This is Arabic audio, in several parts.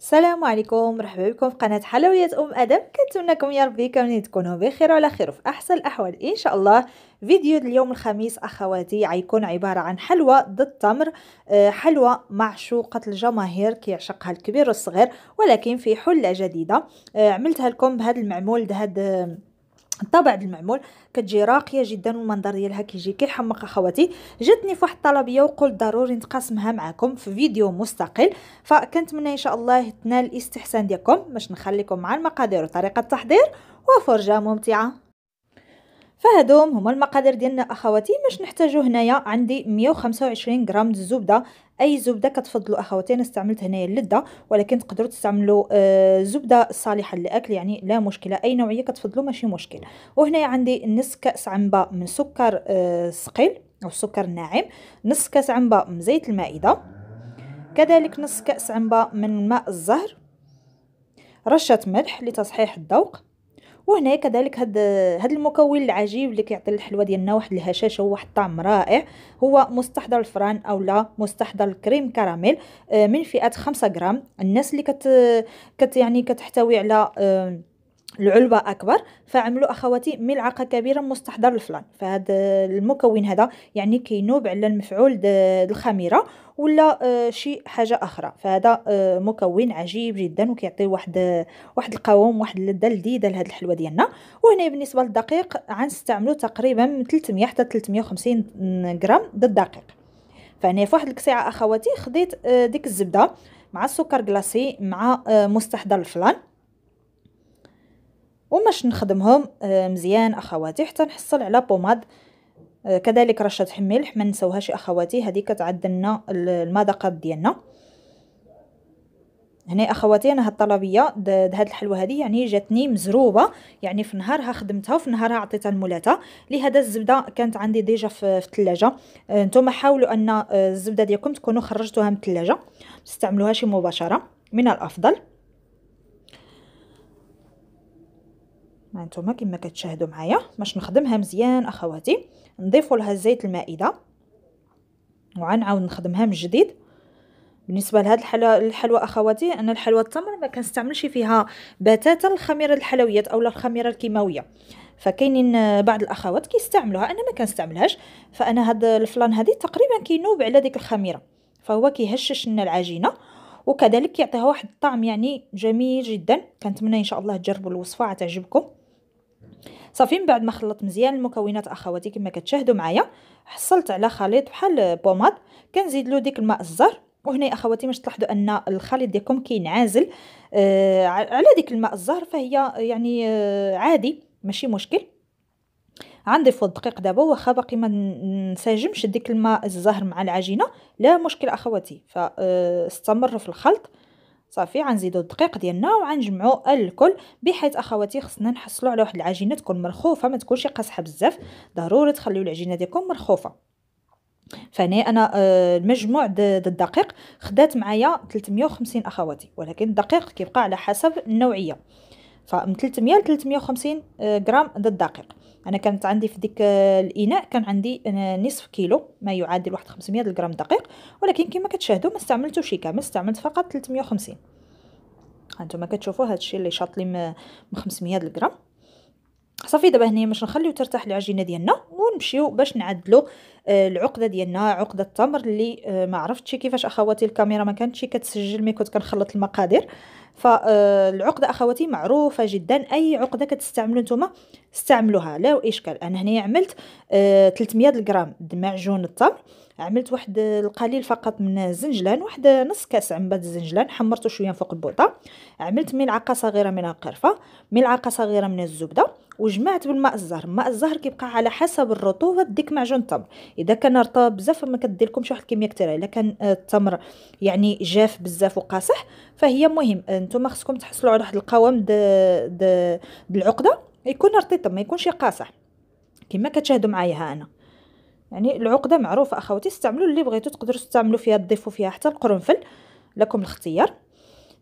السلام عليكم مرحبا بكم في قناه حلويات ام ادم كنتمنىكم يا ربي كاملين تكونوا بخير وعلى خير وفي احسن الاحوال ان شاء الله فيديو اليوم الخميس اخواتي غيكون عباره عن حلوى ضد التمر آه، حلوى معشوقه الجماهير كيعشقها الكبير والصغير ولكن في حله جديده آه، عملتها لكم بهذا المعمول بهذا طابع بالمعمول كتجي راقيه جدا والمنظر ديالها كيجي كيحمق اخواتي جاتني فواحد الطلبيه وقلت ضروري نتقاسمها معكم في فيديو مستقل فكنتمنى ان شاء الله تنال الاستحسان ديالكم باش نخليكم مع المقادير وطريقه التحضير وفرجه ممتعه فهذوم هما المقادير ديالنا اخواتي باش نحتاجو هنايا عندي 125 غرام د الزبده اي زبده كتفضلوا اخواتي انا استعملت هنايا اللده ولكن تقدروا تستعملوا آه، زبده صالحه للاكل يعني لا مشكله اي نوعيه كتفضلوا ماشي مشكل وهنايا عندي نص كاس عنبه من سكر آه، ثقيل او السكر الناعم نص كاس عنبه من زيت المائده كذلك نص كاس عنبه من ماء الزهر رشه ملح لتصحيح الذوق وهنا كذلك هاد هاد المكون العجيب اللي كيعطي الحلوى ديالنا واحد الهشاشه وواحد الطعم رائع هو مستحضر الفران اولا مستحضر الكريم كراميل آه، من فئه 5 غرام الناس اللي كت كت يعني كتحتوي على العلبة أكبر فعملوا أخواتي ملعقة كبيرة مستحضر الفلان فهاد المكون هذا يعني كينوب على المفعول الخميرة ولا آه، شي حاجة أخرى فهذا آه، مكون عجيب جدا وكيعطي واحد واحد القوام واحد اللذة لذيذة لهاد الحلوة ديالنا وهنا بالنسبة للدقيق استعملوا تقريبا من 300 حتى 350 غرام د الدقيق فهنا في واحد الكسيعة أخواتي خديت آه، ديك الزبدة مع السكر كلاصي مع مستحضر الفلان وماش نخدمهم آه، مزيان اخواتي حتى نحصل على بوماد آه، كذلك رشه حملح ما نساوهاش اخواتي هذه كتعدلنا المذاقات ديالنا هنا اخواتي انا هاد الطلبيه هاد الحلوه هذه يعني جاتني مزروبه يعني في نهارها خدمتها وفي نهارها عطيتها لمولاتها لهذا الزبده كانت عندي ديجا في الثلاجه آه، نتوما حاولوا ان الزبده ديالكم تكونوا خرجتوها من الثلاجه ما مباشره من الافضل ما نتوما كما كتشاهدوا معايا باش نخدمها مزيان اخواتي نضيفوا لها الزيت المائده وغنعاود نخدمها من جديد بالنسبه لهاد الحلوى الحلوى اخواتي انا الحلوى التمر ما كنستعملش فيها بتاتا الخميره الحلويات اولا الخميره الكيماويه فكاينين آه، بعض الاخوات كيستعملوها انا ما كنستعملهاش فانا هاد الفلان هادي تقريبا كينوب على ديك الخميره فهو كيهشش لنا العجينه وكذلك كيعطيها واحد الطعم يعني جميل جدا كنتمنى ان شاء الله تجربوا الوصفه تعجبكم صافي من بعد ما خلطت مزيان المكونات اخواتي كما كتشاهدوا معايا حصلت على خليط بحال بوماد كنزيد له ديك الماء الزهر وهنا اخواتي باش تلاحظوا ان الخليط ديالكم كينعزل آه على ديك الماء الزهر فهي يعني آه عادي ماشي مشكل غنضيفو الدقيق دابا واخا باقي ما نساجمش ديك الماء الزهر مع العجينه لا مشكل اخواتي فاستمر آه، في الخلط صافي غنزيدو الدقيق ديالنا وغنجمعو الكل بحيث اخواتي خصنا نحصلو على واحد العجينه تكون مرخوفه ما تكونش قاصحه بزاف ضروري تخليو العجينه ديالكم مرخوفه فاني انا آه، المجموع ديال الدقيق خدات معايا 350 اخواتي ولكن الدقيق كيبقى على حسب النوعيه فمن 300 ل 350 غرام ديال الدقيق انا كانت عندي في ديك الاناء كان عندي نصف كيلو ما يعادل واحد 500 غرام دقيق ولكن كما كتشاهدوا ما استعملتوش كامل استعملت فقط 350 هانتوما كتشوفوا هذا الشيء اللي شاطلي من 500 غرام صافي دابا هنايا باش نخليو ترتاح العجينه ديالنا ونمشيو باش نعدلو آه، العقده ديالنا عقده التمر اللي آه، ما عرفتش كيفاش اخواتي الكاميرا ما كانتش كتسجل مي كنت كنخلط المقادير فالعقده آه، اخواتي معروفه جدا اي عقده كتستعملوا نتوما استعملوها لا اشكال انا هنايا عملت 300 غرام د معجون التمر عملت واحد القليل فقط من الزنجلان واحد نص كاس عنبه الزنجلان حمرته شويه فوق البوطه عملت ملعقه صغيره من القرفه ملعقه صغيره من الزبده وجمعت بالماء الزهر ماء الزهر كيبقى على حسب الرطوبه ديك معجون التمر اذا كان رطب بزاف ما كدير لكمش واحد الكميه كثيره الا كان آه، التمر يعني جاف بزاف وقاصح فهي مهم نتوما خصكم تحصلوا على واحد القوام د د العقده يكون رطب ما يكونش قاصح كما كتشاهدوا معايا ها انا يعني العقده معروفه اخواتي استعملوا اللي بغيتو تقدروا تستعملوا فيها تضيفوا فيها حتى القرنفل لكم الاختيار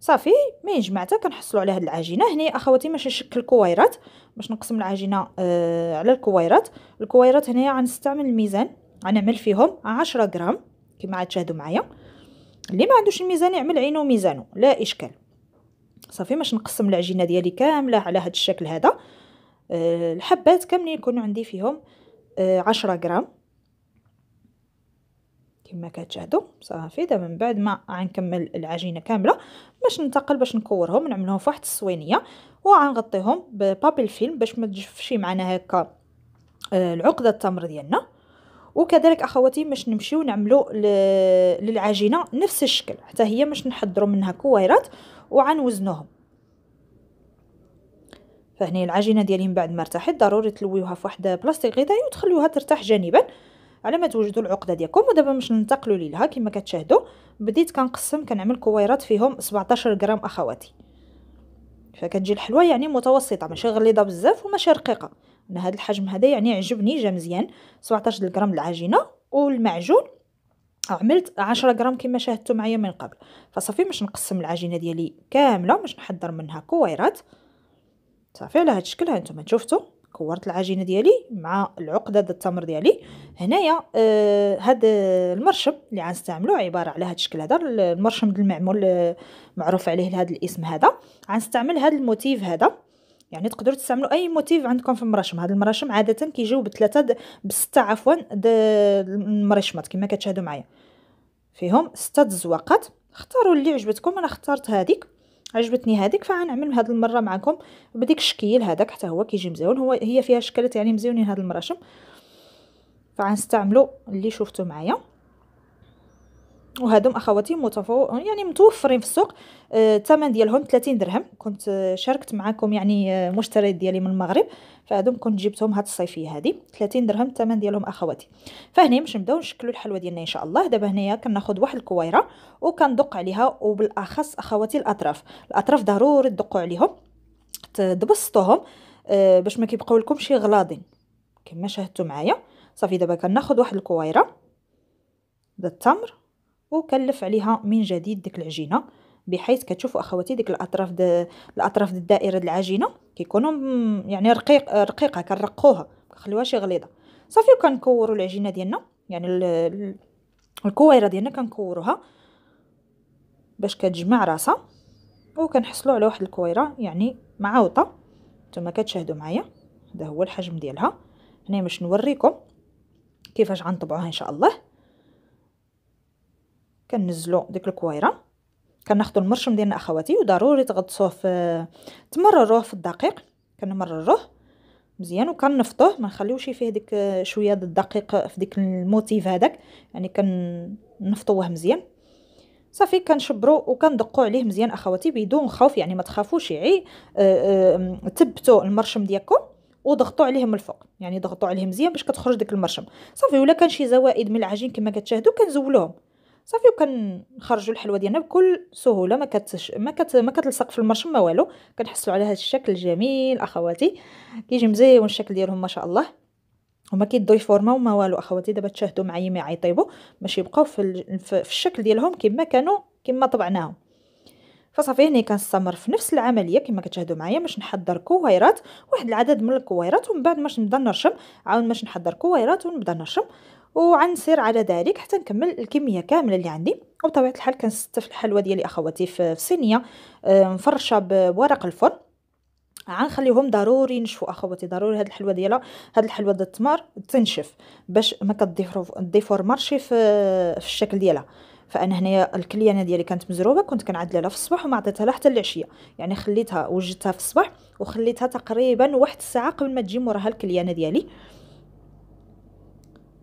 صافي مي جمعتها كنحصلوا على هاد العجينه هنا اخواتي باش نشكل كويرات باش نقسم العجينه آه على الكويرات الكويرات هنايا غنستعمل الميزان غنعمل فيهم 10 غرام كما عاد تشاهدوا معايا اللي ما عندوش الميزان يعمل عينو ميزانو لا اشكال صافي باش نقسم العجينه ديالي كامله على هاد الشكل هذا آه الحبات كاملين يكونوا عندي فيهم آه غرام كما كتشاهدوا صافي دابا من بعد ما غنكمل العجينه كامله باش ننتقل باش نكورهم نعملهم في واحد الصوينيه وغنغطيهم ببابيل فيلم باش ما تجفشي معنا هكا آه، العقده التمر ديالنا وكذلك اخواتي باش نمشيو نعملو للعجينه نفس الشكل حتى هي باش نحضروا منها كويرات وغنوزنوهم فهنا العجينه ديالي من بعد ما ارتاحت ضروري تلويوها في واحد بلاستيك غذائي وتخليوها ترتاح جانبا على ما توجدوا العقده ديالكم ودابا باش ننتقلوا ليها كما كتشاهدوا بديت كنقسم كنعمل كويرات فيهم 17 غرام اخواتي فكتجي الحلوه يعني متوسطه ماشي غليظه بزاف وماشي رقيقه انا هذا الحجم هذا يعني عجبني جا مزيان 17 غرام العجينه والمعجون عملت 10 غرام كما شاهدتوا معايا من قبل فصافي باش نقسم العجينه ديالي كامله باش نحضر منها كويرات صافي على هذا الشكل ها انتم شفتوا كورت العجينه ديالي مع العقده ديال التمر ديالي هنايا آه هاد المرشم اللي غنستعملو عباره على هاد الشكل هذا المرشم د المعمول آه، معروف عليه لهذا الاسم هذا غنستعمل هاد الموتيف هذا يعني تقدروا تستعملوا اي موتيف عندكم في المراشم هاد المراشم عاده كيجيو بثلاثه بسته عفوا المرشمات كما كتشاهدوا معايا فيهم سته زواقات اختاروا اللي عجبتكم انا اخترت هذيك عجبتني هذيك فغنعمل هاد المره معكم بديك الشكيل هذاك حتى هو كيجي مزيون هو هي فيها شكلات يعني مزيونين هاد المراشم فغنستعملو اللي شفتو معايا وهادم اخواتي متفو يعني متوفرين في السوق آه، الثمن آه ديالهم 30 درهم كنت آه شاركت معكم يعني آه مشتريات ديالي من المغرب فهادم كنت جبتهم هاد الصيفيه هادي 30 درهم الثمن ديالهم اخواتي فهنا باش نبداو نشكلوا الحلوه ديالنا ان شاء الله دابا هنايا كناخذ واحد الكويره وكندق عليها وبالاخص اخواتي الاطراف الاطراف ضروري تدقوا عليهم تبسطوهم آه، باش ما كيبقاو لكم شي غلاضين كما شاهدتوا معايا صافي دابا كناخذ واحد الكويره ديال التمر وكلف عليها من جديد ديك العجينه بحيث كتشوفوا اخواتي ديك الاطراف د... الاطراف د الدائره د العجينه كيكونوا يعني رقيق رقيقه كنرقوها كنخليوهاش غليظه صافي وكنكوروا العجينه ديالنا يعني ال... الكويره ديالنا كنكوروها باش كتجمع راسها وكنحصلوا على واحد الكويره يعني معوطه نتوما كتشاهدوا معايا هذا هو الحجم ديالها هنا باش نوريكم كيفاش غنطبعوها ان شاء الله كنزلو ديك الكويره كناخدو المرشم ديالنا اخواتي وضروري تغطسوه في تمرروه في الدقيق كنمرروه مزيان وكنفطوه ما نخليوش فيه ديك شويه الدقيق في ديك الموتيف هذاك يعني كنفطوه مزيان صافي كنشبرو وكندقو عليه مزيان اخواتي بدون خوف يعني ما تخافوش يعي ثبتوا آه، آه، المرشم ديالكم وضغطوا عليه من الفوق يعني ضغطوا عليه مزيان باش كتخرج ديك المرشم صافي ولا كان شي زوائد من العجين كما كتشاهدوا كنزولوهم صافي وكنخرجوا الحلوى ديالنا بكل سهوله ما كتش ما كت ما كتلصق في المرشم ما والو كنحسوا على هذا الشكل الجميل اخواتي كيجي مزيون الشكل ديالهم ما شاء الله هما كيدوي فورما وما والو اخواتي دابا تشاهدوا معايا ما يطيبوا باش يبقاو في, في الشكل ديالهم كما كانوا كما طبعناهم فصافي هنا كنستمر في نفس العمليه كما كتشاهدوا معايا باش نحضر كويرات واحد العدد من الكويرات ومن بعد باش نبدا نرشم عاود باش نحضر كويرات ونبدا نرشم وعنسير على ذلك حتى نكمل الكميه كامله اللي عندي وبطبيعه الحال كنستف الحلوى ديالي اخواتي في صينيه آه، مفرشه بورق الفرن غنخليهم ضروري ينشفوا اخواتي ضروري هاد الحلوه ديالها هاد الحلوه ديال التمر تنشف باش ما كديفورمارشي في في الشكل ديالها فانا هنايا الكليانه ديالي كانت مزروبه كنت كنعدلها في الصباح وما عطيتها حتى العشيه يعني خليتها وجدتها في الصباح وخليتها تقريبا واحد الساعه قبل ما تجي موراها الكليانه ديالي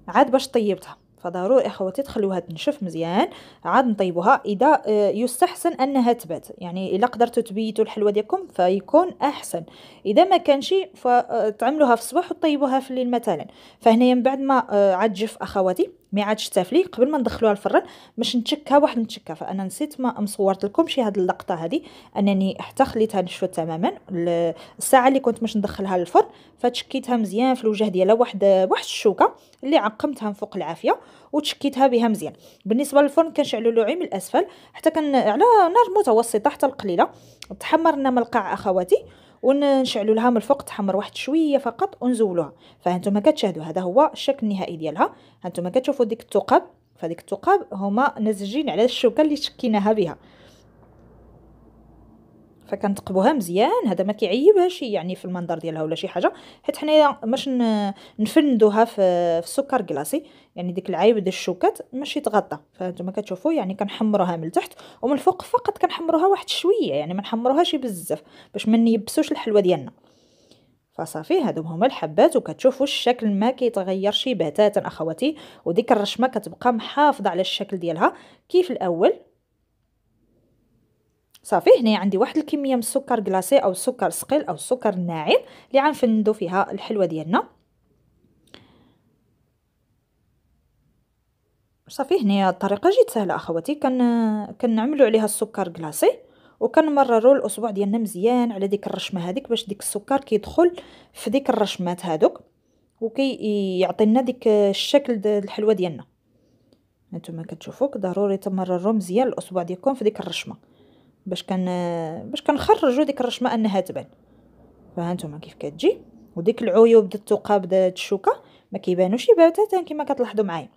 عاد باش طيبتها فضروري اخواتي تخلوها تنشف مزيان عاد نطيبوها اذا آه، يستحسن انها تبات يعني الا قدرتوا تبيتوا الحلوى ديالكم فيكون احسن اذا ما كانش فتعملوها آه، في الصباح وطيبوها في الليل مثلا فهنايا من بعد ما آه، عاد جف اخواتي ما عادش تافلي قبل ما ندخلوها الفرن باش نتشكها واحد نتشكها فانا نسيت ما مصورت شي هاد اللقطه هذه انني حتى خليتها نشفت تماما الساعه اللي كنت باش ندخلها للفرن فتشكيتها مزيان في الوجه ديالها واحد واحد الشوكه اللي عقمتها من فوق العافيه وتشكيتها بها مزيان بالنسبه للفرن كنشعلو له من الاسفل حتى كان على نار متوسطه حتى القليله تحمر لنا ملقع اخواتي ونشعلوا لها من الفوق تحمر واحد شويه فقط ونزولوها فهانتوما كتشاهدوا هذا هو الشكل النهائي ديالها هانتوما كتشوفوا ديك الثقب فهاديك الثقب هما نزجين على الشوكه اللي شكيناها بها فكنتقبوها مزيان هذا ما كيعيبهاش يعني في المنظر ديالها ولا شي حاجه حيت حنايا باش نفندوها في في السكر كلاصي يعني ديك العيب ديال الشوكات ماشي تغطى فانتما كتشوفوا يعني كنحمروها من التحت ومن الفوق فقط كنحمروها واحد شويه يعني ما نحمروهاش بزاف باش ما نيبسوش الحلوه ديالنا فصافي هادو هما الحبات وكتشوفوا الشكل ما كيتغيرش بتاتا اخواتي وديك الرشمه كتبقى محافظه على الشكل ديالها كيف الاول صافي هنا عندي واحد الكميه من السكر كلاصي او السكر ثقيل او السكر الناعم اللي غنفندو فيها الحلوه ديالنا صافي هنا الطريقه جيت سهله اخواتي كن كنعملوا عليها السكر كلاصي وكنمرروا الاصبع ديالنا مزيان على ديك الرشمه هذيك باش ديك السكر كيدخل في ديك الرشمات هادوك وكيعطي لنا ديك الشكل دي الحلوه ديالنا هانتوما كتشوفوا ضروري تمرروا مزيان الاصبع ديالكم في ديك الرشمه باش كان باش كنخرجوا ديك الرشمه انها تبان فهانتوما كيف كتجي وديك العيوب ديال الثقاب بدات الشوكه ما كيبانوش بتاتا كما كتلاحظوا معايا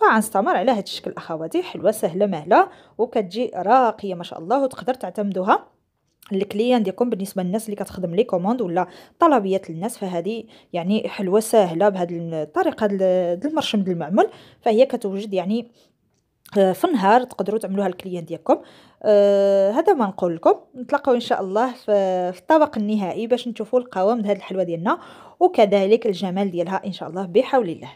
فغنستمر على هذا الشكل اخواتي حلوه سهله مهله وكتجي راقيه ما شاء الله وتقدر تعتمدوها الكليان ديالكم بالنسبه للناس اللي كتخدم لي كوموند ولا طلبيات للناس فهذه يعني حلوه سهله بهذه الطريقه ديال المرشم ديال المعمل فهي كتوجد يعني آه، في النهار تقدروا تعملوها الكليان ديالكم آه هذا ما نقول لكم نتلاقاو ان شاء الله في الطبق النهائي باش نشوفوا القوام ديال هذه الحلوه ديالنا وكذلك الجمال ديالها ان شاء الله بحول الله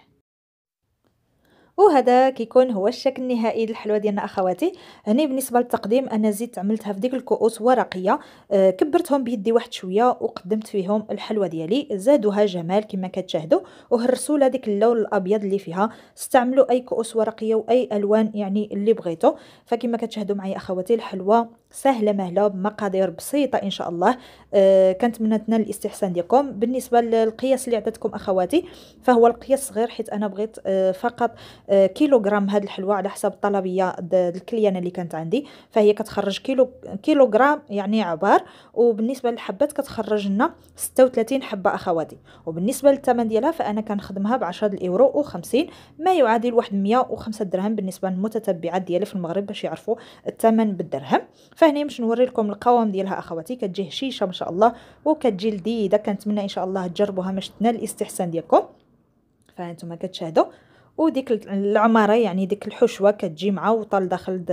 وهذا كيكون هو الشكل النهائي للحلوى ديالنا اخواتي هنا بالنسبه للتقديم انا زدت عملتها في ديك الكؤوس ورقيه آه، كبرتهم بيدي واحد شويه وقدمت فيهم الحلوى ديالي زادوها جمال كما كتشاهدوا وهرسوا لها ديك اللون الابيض اللي فيها استعملوا اي كؤوس ورقيه واي الوان يعني اللي بغيتو فكما كتشاهدوا معايا اخواتي الحلوى سهله مهله بمقادير بسيطه ان شاء الله أه كنتمنى تنال الاستحسان ديالكم بالنسبه للقياس اللي عطيتكم اخواتي فهو القياس صغير حيت انا بغيت أه فقط أه كيلوغرام هاد الحلوه على حسب الطلبيه الكليانه اللي كانت عندي فهي كتخرج كيلو كيلوغرام يعني عبار وبالنسبه للحبات كتخرج لنا 36 حبه اخواتي وبالنسبه للثمن ديالها فانا كنخدمها ب 10 الاورو و50 ما يعادل واحد 105 درهم بالنسبه للمتتبعات ديالي في المغرب باش يعرفوا الثمن بالدرهم فهنا باش نوري لكم القوام ديالها اخواتي كتجي هشيشه ما شاء الله وكتجي لذيذه كنتمنى ان شاء الله تجربوها باش تنال الاستحسان ديالكم فانتم كتشاهدوا وديك العماره يعني ديك الحشوه كتجي معوطه لداخل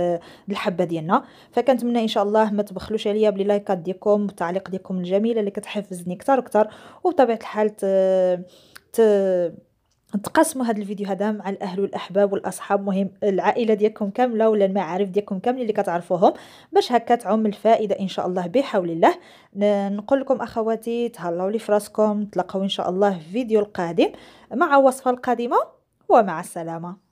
الحبه ديالنا فكنتمنى ان شاء الله ما تبخلوش عليا بلي لايكات ديالكم والتعليق ديالكم الجميله اللي كتحفزني اكثر واكثر وبطبيعه الحال ت... ت... تقاسموا هذا الفيديو هذا مع الاهل والاحباب والاصحاب مهم العائله ديالكم كامله ولا المعارف ديالكم كاملين اللي كتعرفوهم باش هكا تعم الفائده ان شاء الله بحول الله نقول لكم اخواتي تهلاو لي فراسكم تلاقاو ان شاء الله في الفيديو القادم مع وصفه القادمه ومع السلامه